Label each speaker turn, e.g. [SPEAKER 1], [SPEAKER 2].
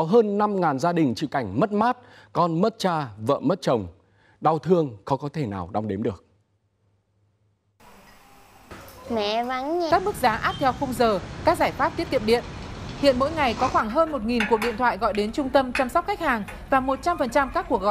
[SPEAKER 1] có hơn 5.000 gia đình chịu cảnh mất mát, con mất cha, vợ mất chồng. Đau thương khó có thể nào đong đếm được.
[SPEAKER 2] Mẹ vắng nha. Các mức giá áp theo khung giờ, các giải pháp tiết kiệm điện. Hiện mỗi ngày có khoảng hơn 1.000 cuộc điện thoại gọi đến trung tâm chăm sóc khách hàng và 100% các cuộc gọi